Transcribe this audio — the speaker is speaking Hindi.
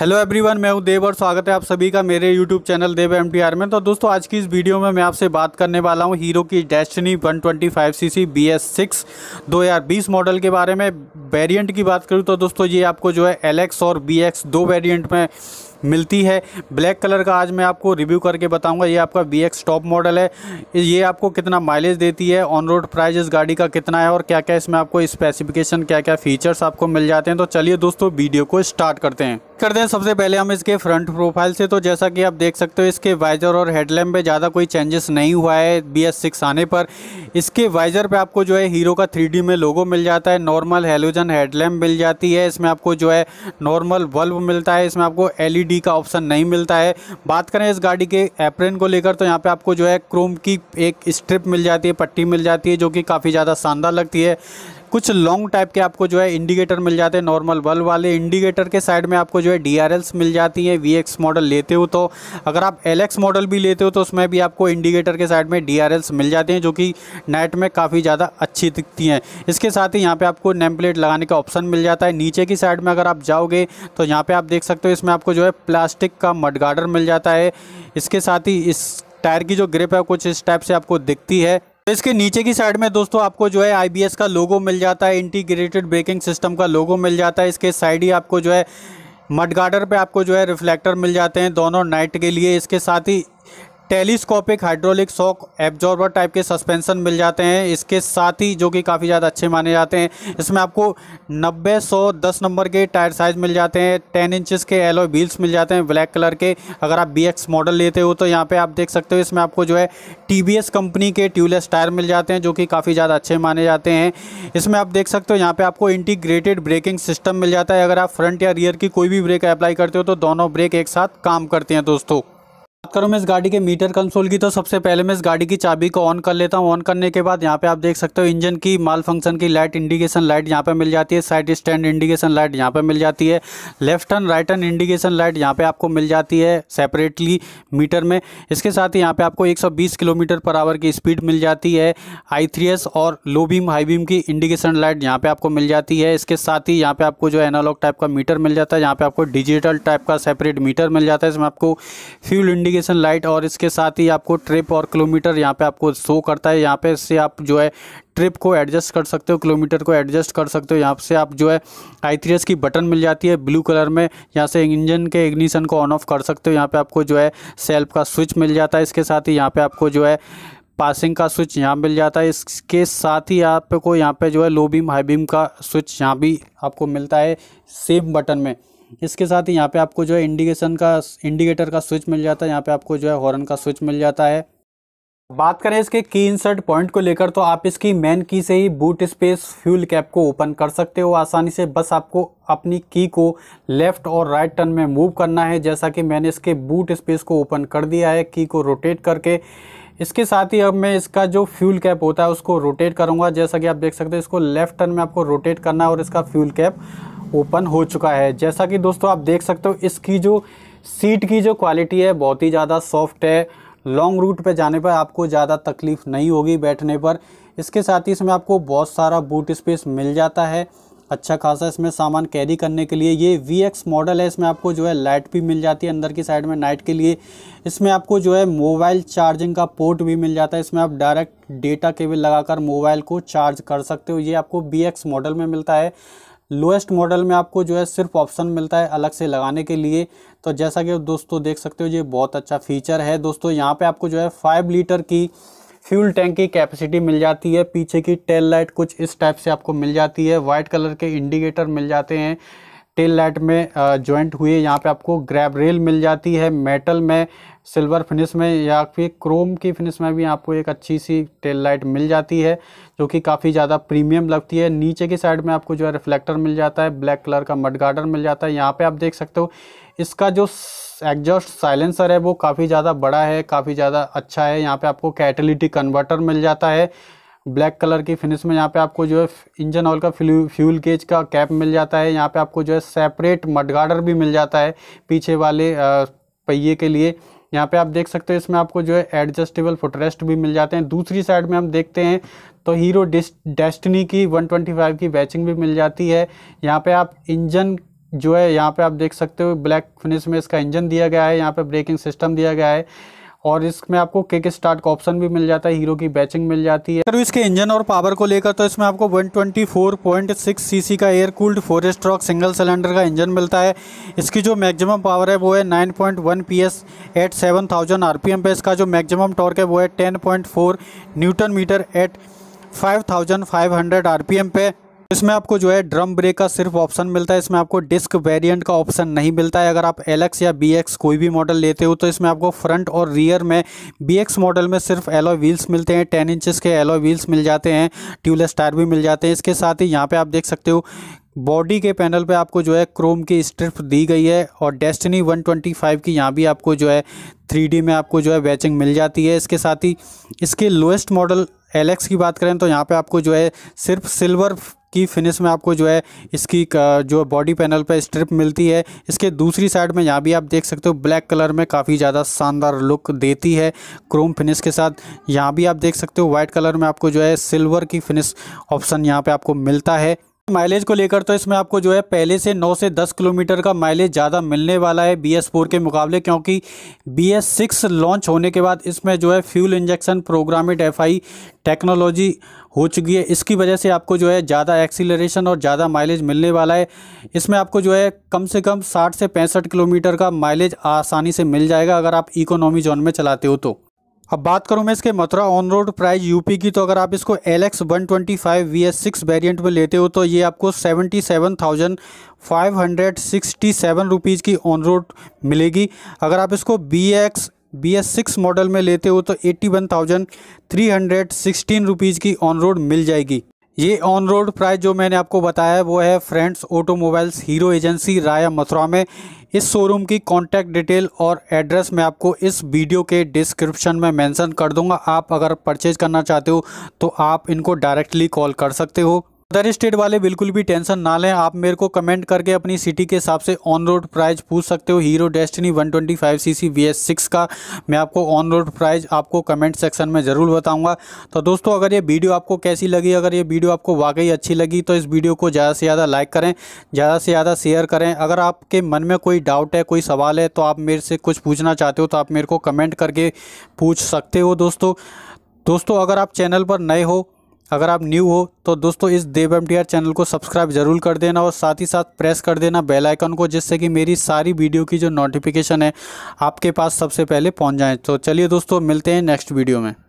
हेलो एवरीवन मैं हूं देव और स्वागत है आप सभी का मेरे यूट्यूब चैनल देव एमटीआर में तो दोस्तों आज की इस वीडियो में मैं आपसे बात करने वाला हूं हीरो की डेस्टनी 125 सीसी हज़ार बीस मॉडल के बारे में वेरिएंट की बात करूं तो दोस्तों ये आपको जो है एलेक्स और बीएक्स दो वेरिएंट में मिलती है ब्लैक कलर का आज मैं आपको रिव्यू करके बताऊंगा ये आपका बी एक्स टॉप मॉडल है ये आपको कितना माइलेज देती है ऑन रोड प्राइज इस गाड़ी का कितना है और क्या क्या इसमें आपको स्पेसिफिकेशन क्या क्या फीचर्स आपको मिल जाते हैं तो चलिए दोस्तों वीडियो को स्टार्ट करते हैं करते हैं सबसे पहले हम इसके फ्रंट प्रोफाइल से तो जैसा कि आप देख सकते हो इसके वाइजर और हेडलैम्प पे ज़्यादा कोई चेंजेस नहीं हुआ है बी एस सिक्स आने पर इसके वाइजर पे आपको जो है हीरो का थ्री डी में लोगो मिल जाता है नॉर्मल हेलोजन हेडलैम्प मिल जाती है इसमें आपको जो है नॉर्मल बल्ब मिलता है इसमें आपको एल ई e डी का ऑप्शन नहीं मिलता है बात करें इस गाड़ी के एप्रेन को लेकर तो यहाँ पे आपको जो है क्रोम की एक स्ट्रिप मिल जाती है पट्टी मिल जाती है जो कि काफ़ी ज़्यादा शानदार लगती है कुछ लॉन्ग टाइप के आपको जो है इंडिकेटर मिल जाते हैं नॉर्मल बल्ब वाले इंडिकेटर के साइड में आपको जो है डी मिल जाती हैं वी मॉडल लेते हो तो अगर आप एल मॉडल भी लेते हो तो उसमें भी आपको इंडिकेटर के साइड में डी मिल जाते हैं जो कि नाइट में काफ़ी ज़्यादा अच्छी दिखती हैं इसके साथ ही यहाँ पर आपको नेम प्लेट लगाने का ऑप्शन मिल जाता है नीचे की साइड में अगर आप जाओगे तो यहाँ पर आप देख सकते हो इसमें आपको जो है प्लास्टिक का मडगार्डर मिल जाता है इसके साथ ही इस टायर की जो ग्रिप है कुछ इस टाइप से आपको दिखती है इसके नीचे की साइड में दोस्तों आपको जो है आईबीएस का लोगो मिल जाता है इंटीग्रेटेड ब्रेकिंग सिस्टम का लोगो मिल जाता है इसके साइड ही आपको जो है मड गार्डर पे आपको जो है रिफ्लेक्टर मिल जाते हैं दोनों नाइट के लिए इसके साथ ही telescopic hydraulic shock absorber type के सस्पेंशन मिल जाते हैं इसके साथ ही जो कि काफ़ी ज़्यादा अच्छे माने जाते हैं इसमें आपको नब्बे सौ दस नंबर के टायर साइज मिल जाते हैं टेन इंचज़ के एलो व्हील्स मिल जाते हैं ब्लैक कलर के अगर आप बी मॉडल लेते हो तो यहाँ पर आप देख सकते हो इसमें आपको जो है टी कंपनी के ट्यूबलेस टायर मिल जाते हैं जो कि काफ़ी ज़्यादा अच्छे माने जाते हैं इसमें आप देख सकते हो यहाँ पर आपको इंटीग्रेटेड ब्रेकिंग सिस्टम मिल जाता है अगर आप फ्रंट या रियर की कोई भी ब्रेक अप्लाई करते हो तो दोनों ब्रेक एक साथ काम करते हैं दोस्तों बात करूँ मैं इस गाड़ी के मीटर कंसोल की तो सबसे पहले मैं इस गाड़ी की चाबी को ऑन कर लेता हूँ ऑन करने के बाद यहाँ पे आप देख सकते हो इंजन की माल फंक्शन की लाइट इंडिकेशन लाइट यहाँ पे मिल जाती है साइड स्टैंड इंडिकेशन लाइट यहाँ पे मिल जाती है left turn right turn indication light यहाँ पे आपको मिल जाती है सेपरेटली मीटर में इसके साथ ही यहाँ पे आपको एक किलोमीटर पर आवर की स्पीड मिल जाती है आई और लो बीम हाई बीम की इंडिकेशन लाइट यहाँ पे आपको मिल जाती है इसके साथ ही यहाँ पे आपको जो एनालॉग टाइप का मीटर मिल जाता है यहाँ पे आपको डिजिटल टाइप का सेपरेट मीटर मिल जाता है इसमें आपको फ्यूल इंडिकेशन लाइट और इसके साथ ही आपको ट्रिप और किलोमीटर यहाँ पे आपको शो करता है यहाँ पे से आप जो है ट्रिप को एडजस्ट कर सकते हो किलोमीटर को एडजस्ट कर सकते हो यहाँ से आप जो है आई थ्री एस की बटन मिल जाती है ब्लू कलर में यहाँ से इंजन के इग्निशन को ऑन ऑफ कर सकते हो यहाँ पे आपको जो है सेल्फ का स्विच मिल जाता है इसके साथ ही यहाँ पे आपको जो है पासिंग का स्विच यहाँ मिल जाता है इसके साथ ही आपको यहाँ पे जो है लो बीम हाई बीम का स्विच यहाँ भी आपको मिलता है सेम बटन में इसके साथ ही यहाँ पे आपको जो है इंडिकेशन का इंडिकेटर का स्विच मिल जाता है यहाँ पे आपको जो है हॉर्न का स्विच मिल जाता है बात करें इसके की इंसर्ट पॉइंट को लेकर तो आप इसकी मेन की से ही बूट स्पेस फ्यूल कैप को ओपन कर सकते हो आसानी से बस आपको अपनी की को लेफ़्ट और राइट टर्न में मूव करना है जैसा कि मैंने इसके बूट स्पेस को ओपन कर दिया है की को रोटेट करके इसके साथ ही अब मैं इसका जो फ्यूल कैप होता है उसको रोटेट करूँगा जैसा कि आप देख सकते हो इसको लेफ़्ट टर्न में आपको रोटेट करना है और इसका फ्यूल कैप ओपन हो चुका है जैसा कि दोस्तों आप देख सकते हो इसकी जो सीट की जो क्वालिटी है बहुत ही ज़्यादा सॉफ्ट है लॉन्ग रूट पे जाने पर आपको ज़्यादा तकलीफ़ नहीं होगी बैठने पर इसके साथ ही इसमें आपको बहुत सारा बूट स्पेस मिल जाता है अच्छा खासा इसमें सामान कैरी करने के लिए ये वी एक्स मॉडल है इसमें आपको जो है लाइट भी मिल जाती है अंदर की साइड में नाइट के लिए इसमें आपको जो है मोबाइल चार्जिंग का पोर्ट भी मिल जाता है इसमें आप डायरेक्ट डेटा केबल लगाकर मोबाइल को चार्ज कर सकते हो ये आपको बी एक्स मॉडल में मिलता है लोएस्ट मॉडल में आपको जो है सिर्फ ऑप्शन मिलता है अलग से लगाने के लिए तो जैसा कि दोस्तों देख सकते हो ये बहुत अच्छा फीचर है दोस्तों यहाँ पे आपको जो है फाइव लीटर की फ्यूल टैंक की कैपेसिटी मिल जाती है पीछे की टेल लाइट कुछ इस टाइप से आपको मिल जाती है वाइट कलर के इंडिकेटर मिल जाते हैं टेल लाइट में जॉइंट है यहाँ पे आपको ग्रैब रेल मिल जाती है मेटल में सिल्वर फिनिश में या फिर क्रोम की फिनिश में भी आपको एक अच्छी सी टेल लाइट मिल जाती है जो कि काफ़ी ज़्यादा प्रीमियम लगती है नीचे की साइड में आपको जो है रिफ्लेक्टर मिल जाता है ब्लैक कलर का मड गार्डर मिल जाता है यहाँ पे आप देख सकते हो इसका जो एग्जॉस्ट साइलेंसर है वो काफ़ी ज़्यादा बड़ा है काफ़ी ज़्यादा अच्छा है यहाँ पर आपको कैटलिटी कन्वर्टर मिल जाता है ब्लैक कलर की फिनिश में यहाँ पे आपको जो है इंजन ऑयल का फ्यूल केज का कैप मिल जाता है यहाँ पे आपको जो है सेपरेट मडगार्डर भी मिल जाता है पीछे वाले पहिए के लिए यहाँ पे आप देख सकते हो इसमें आपको जो है एडजस्टेबल फुटरेस्ट भी मिल जाते हैं दूसरी साइड में हम देखते हैं तो हीरो डेस्टनी की 125 की बैचिंग भी मिल जाती है यहाँ पे आप इंजन जो है यहाँ पे आप देख सकते हो ब्लैक फिनिश में इसका इंजन दिया गया है यहाँ पे ब्रेकिंग सिस्टम दिया गया है और इसमें आपको किक स्टार्ट का ऑप्शन भी मिल जाता है हीरो की बैचिंग मिल जाती है सर इसके इंजन और पावर को लेकर तो इसमें आपको 124.6 सीसी का air cooled four stroke single cylinder का इंजन मिलता है इसकी जो मैक्सिमम पावर है वो है 9.1 पॉइंट पीएस एट 7000 आरपीएम पे इसका जो मैक्सिमम टॉर्क है वो है four newton metre at P M पे इसमें आपको जो है ड्रम ब्रेक का सिर्फ ऑप्शन मिलता है इसमें आपको डिस्क वेरिएंट का ऑप्शन नहीं मिलता है अगर आप एल या बी कोई भी मॉडल लेते हो तो इसमें आपको फ्रंट और रियर में बी मॉडल में सिर्फ एलो व्हील्स मिलते हैं टेन इंचज़ के एलो व्हील्स मिल जाते हैं ट्यूबलेस टायर भी मिल जाते हैं इसके साथ ही यहाँ पर आप देख सकते हो बॉडी के पैनल पे आपको जो है क्रोम की स्ट्रिप दी गई है और डेस्टिनी 125 की यहाँ भी आपको जो है 3D में आपको जो है बैचिंग मिल जाती है इसके साथ ही इसके लोएस्ट मॉडल एलेक्स की बात करें तो यहाँ पे आपको जो है सिर्फ सिल्वर की फिनिश में आपको जो है इसकी जो बॉडी पैनल पर स्ट्रिप मिलती है इसके दूसरी साइड में यहाँ भी आप देख सकते हो ब्लैक कलर में काफ़ी ज़्यादा शानदार लुक देती है क्रोम फिनिश के साथ यहाँ भी आप देख सकते हो वाइट कलर में आपको जो है सिल्वर की फिनिश ऑप्शन यहाँ पर आपको मिलता है माइलेज को लेकर तो इसमें आपको जो है पहले से 9 से 10 किलोमीटर का माइलेज ज़्यादा मिलने वाला है बी एस फोर के मुकाबले क्योंकि बी एस सिक्स लॉन्च होने के बाद इसमें जो है fuel injection programmed F I technology हो चुकी है इसकी वजह से आपको जो है ज़्यादा एक्सीलरेशन और ज़्यादा माइलेज मिलने वाला है इसमें आपको जो है कम से कम साठ से पैंसठ किलोमीटर का माइलेज आसानी से मिल जाएगा अगर आप इकोनॉमी जोन में चलाते हो तो अब बात करूं मैं इसके Mathura on road price UP की तो अगर आप इसको L X one twenty five V S six variant में लेते हो तो ये आपको seventy seven thousand five hundred sixty seven rupees की ऑन रोड मिलेगी अगर आप इसको B X B S six model में लेते हो तो eighty one thousand three hundred sixteen rupees की ऑन रोड मिल जाएगी ये ऑन रोड प्राइस जो मैंने आपको बताया है वो है फ्रेंड्स ऑटोमोबाइल्स हीरो एजेंसी राया मथुरा में इस शोरूम की कॉन्टैक्ट डिटेल और एड्रेस मैं आपको इस वीडियो के डिस्क्रिप्शन में मेंशन कर दूंगा आप अगर परचेज करना चाहते हो तो आप इनको डायरेक्टली कॉल कर सकते हो अदर स्टेट वाले बिल्कुल भी टेंशन ना लें आप मेरे को कमेंट करके अपनी सिटी के हिसाब से ऑन रोड प्राइज पूछ सकते हो हीरो डेस्टिनी 125 सीसी वीएस6 का मैं आपको ऑन रोड प्राइज आपको कमेंट सेक्शन में ज़रूर बताऊंगा तो दोस्तों अगर ये वीडियो आपको कैसी लगी अगर ये वीडियो आपको वाकई अच्छी लगी तो इस वीडियो को ज़्यादा से ज़्यादा लाइक करें ज़्यादा से ज़्यादा शेयर करें अगर आपके मन में कोई डाउट है कोई सवाल है तो आप मेरे से कुछ पूछना चाहते हो तो आप मेरे को कमेंट करके पूछ सकते हो दोस्तों दोस्तों अगर आप चैनल पर नए हो अगर आप न्यू हो तो दोस्तों इस देव एम चैनल को सब्सक्राइब जरूर कर देना और साथ ही साथ प्रेस कर देना बेल आइकन को जिससे कि मेरी सारी वीडियो की जो नोटिफिकेशन है आपके पास सबसे पहले पहुंच जाए तो चलिए दोस्तों मिलते हैं नेक्स्ट वीडियो में